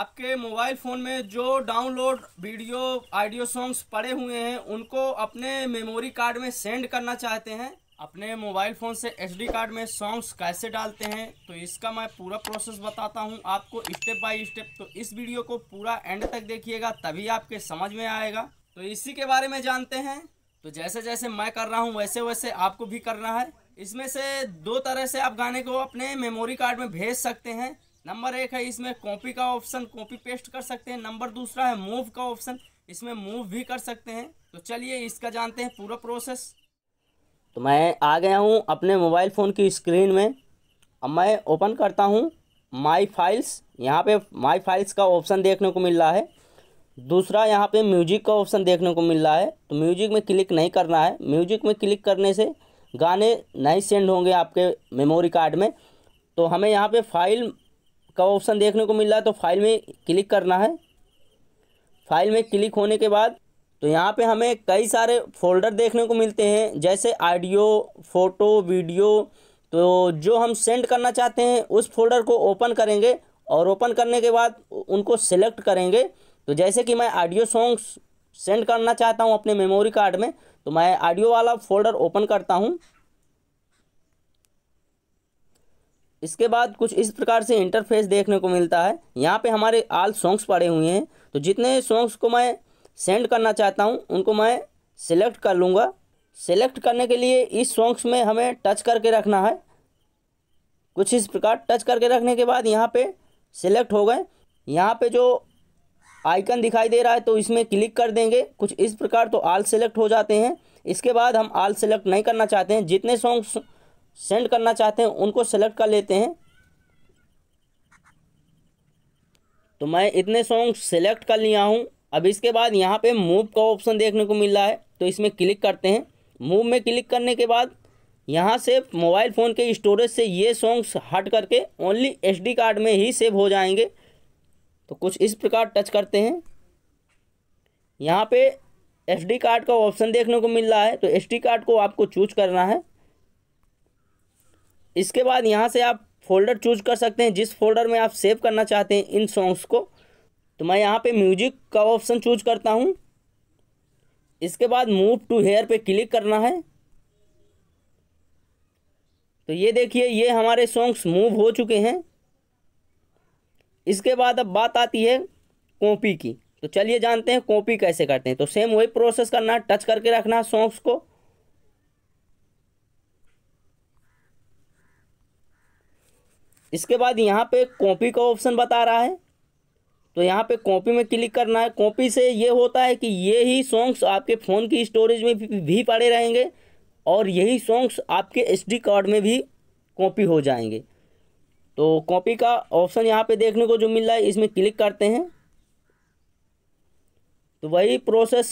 आपके mobile phone में जो डाउनलोड वीडियो ऑडियो सॉन्ग्स पड़े हुए हैं उनको अपने मेमोरी कार्ड में सेंड करना चाहते हैं अपने मोबाइल फ़ोन से एसडी कार्ड में सॉन्ग्स कैसे डालते हैं तो इसका मैं पूरा प्रोसेस बताता हूं आपको स्टेप बाय स्टेप तो इस वीडियो को पूरा एंड तक देखिएगा तभी आपके समझ में आएगा तो इसी के बारे में जानते हैं तो जैसे जैसे मैं कर रहा हूँ वैसे वैसे आपको भी करना है इसमें से दो तरह से आप गाने को अपने मेमोरी कार्ड में भेज सकते हैं नंबर एक है इसमें कॉपी का ऑप्शन कॉपी पेस्ट कर सकते हैं नंबर दूसरा है मूव का ऑप्शन इसमें मूव भी कर सकते हैं तो चलिए इसका जानते हैं पूरा प्रोसेस तो मैं आ गया हूँ अपने मोबाइल फ़ोन की स्क्रीन में अब मैं ओपन करता हूँ माई फाइल्स यहाँ पे माई फाइल्स का ऑप्शन देखने को मिल रहा है दूसरा यहाँ पे म्यूजिक का ऑप्शन देखने को मिल रहा है तो म्यूजिक में क्लिक नहीं करना है म्यूजिक में क्लिक करने से गाने नहीं सेंड होंगे आपके मेमोरी कार्ड में तो हमें यहाँ पे फाइल का ऑप्शन देखने को मिल रहा है तो फाइल में क्लिक करना है फाइल में क्लिक होने के बाद तो यहाँ पे हमें कई सारे फोल्डर देखने को मिलते हैं जैसे ऑडियो फ़ोटो वीडियो तो जो हम सेंड करना चाहते हैं उस फोल्डर को ओपन करेंगे और ओपन करने के बाद उनको सेलेक्ट करेंगे तो जैसे कि मैं ऑडियो सॉन्ग्स सेंड करना चाहता हूँ अपने मेमोरी कार्ड में तो मैं ऑडियो वाला फोल्डर ओपन करता हूँ इसके बाद कुछ इस प्रकार से इंटरफेस देखने को मिलता है यहाँ पे हमारे आल सॉन्ग्स पड़े हुए हैं तो जितने सॉन्ग्स को मैं सेंड करना चाहता हूँ उनको मैं सिलेक्ट कर लूँगा सिलेक्ट करने के लिए इस सॉन्ग्स में हमें टच करके रखना है कुछ इस प्रकार टच करके रखने के बाद यहाँ पे सिलेक्ट हो गए यहाँ पे जो आइकन दिखाई दे रहा है तो इसमें क्लिक कर देंगे कुछ इस प्रकार तो आल सेलेक्ट हो जाते हैं इसके बाद हम आल सेलेक्ट नहीं करना चाहते हैं जितने सॉन्ग्स सेंड करना चाहते हैं उनको सेलेक्ट कर लेते हैं तो मैं इतने सॉन्ग सेलेक्ट कर लिया हूँ अब इसके बाद यहाँ पे मूव का ऑप्शन देखने को मिल रहा है तो इसमें क्लिक करते हैं मूव में क्लिक करने के बाद यहाँ से मोबाइल फ़ोन के स्टोरेज से ये सॉन्ग्स हट करके ओनली एसडी कार्ड में ही सेव हो जाएंगे तो कुछ इस प्रकार टच करते हैं यहाँ पे एसडी कार्ड का ऑप्शन देखने को मिल रहा है तो एसडी कार्ड को आपको चूज करना है इसके बाद यहाँ से आप फोल्डर चूज कर सकते हैं जिस फोल्डर में आप सेव करना चाहते हैं इन सॉन्ग्स को तो मैं यहाँ पे म्यूजिक का ऑप्शन चूज करता हूँ इसके बाद मूव टू हेयर पे क्लिक करना है तो ये देखिए ये हमारे सॉन्ग्स मूव हो चुके हैं इसके बाद अब बात आती है कॉपी की तो चलिए जानते हैं कॉपी कैसे करते हैं तो सेम वही प्रोसेस करना टच करके रखना सॉन्ग्स को इसके बाद यहाँ पे कॉपी का ऑप्शन बता रहा है तो यहाँ पे कॉपी में क्लिक करना है कॉपी से ये होता है कि ये ही सॉन्ग्स आपके फ़ोन की स्टोरेज में भी, पड़े रहेंगे और यही सॉन्ग्स आपके एस कार्ड में भी कॉपी हो जाएंगे तो कॉपी का ऑप्शन यहाँ पे देखने को जो मिल रहा है इसमें क्लिक करते हैं तो वही प्रोसेस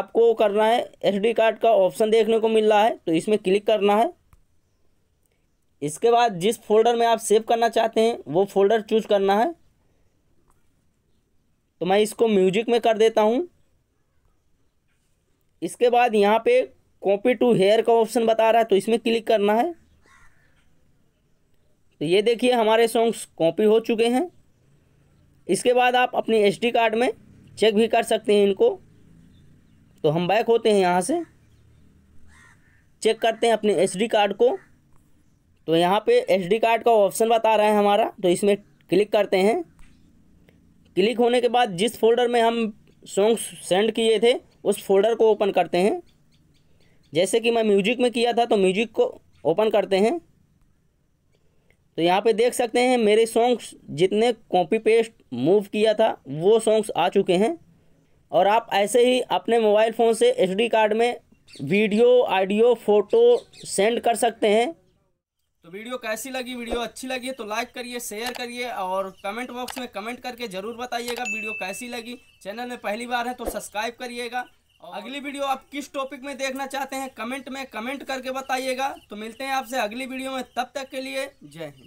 आपको करना है एस कार्ड का ऑप्शन देखने को मिल रहा है तो इसमें क्लिक करना है इसके बाद जिस फोल्डर में आप सेव करना चाहते हैं वो फोल्डर चूज करना है तो मैं इसको म्यूजिक में कर देता हूँ इसके बाद यहाँ पे कॉपी टू हेयर का ऑप्शन बता रहा है तो इसमें क्लिक करना है तो ये देखिए हमारे सॉन्ग्स कॉपी हो चुके हैं इसके बाद आप अपने एसडी कार्ड में चेक भी कर सकते हैं इनको तो हम बैक होते हैं यहाँ से चेक करते हैं अपने एसडी कार्ड को तो यहाँ पे एसडी कार्ड का ऑप्शन बता रहा है हमारा तो इसमें क्लिक करते हैं क्लिक होने के बाद जिस फोल्डर में हम सॉन्ग सेंड किए थे उस फोल्डर को ओपन करते हैं जैसे कि मैं म्यूजिक में किया था तो म्यूजिक को ओपन करते हैं तो यहाँ पे देख सकते हैं मेरे सॉन्ग्स जितने कॉपी पेस्ट मूव किया था वो सॉन्ग्स आ चुके हैं और आप ऐसे ही अपने मोबाइल फ़ोन से एसडी कार्ड में वीडियो ऑडियो फ़ोटो सेंड कर सकते हैं तो वीडियो कैसी लगी वीडियो अच्छी लगी तो लाइक करिए शेयर करिए और कमेंट बॉक्स में कमेंट करके ज़रूर बताइएगा वीडियो कैसी लगी चैनल में पहली बार है तो सब्सक्राइब करिएगा और अगली वीडियो आप किस टॉपिक में देखना चाहते हैं कमेंट में कमेंट करके बताइएगा तो मिलते हैं आपसे अगली वीडियो में तब तक के लिए जय हिंद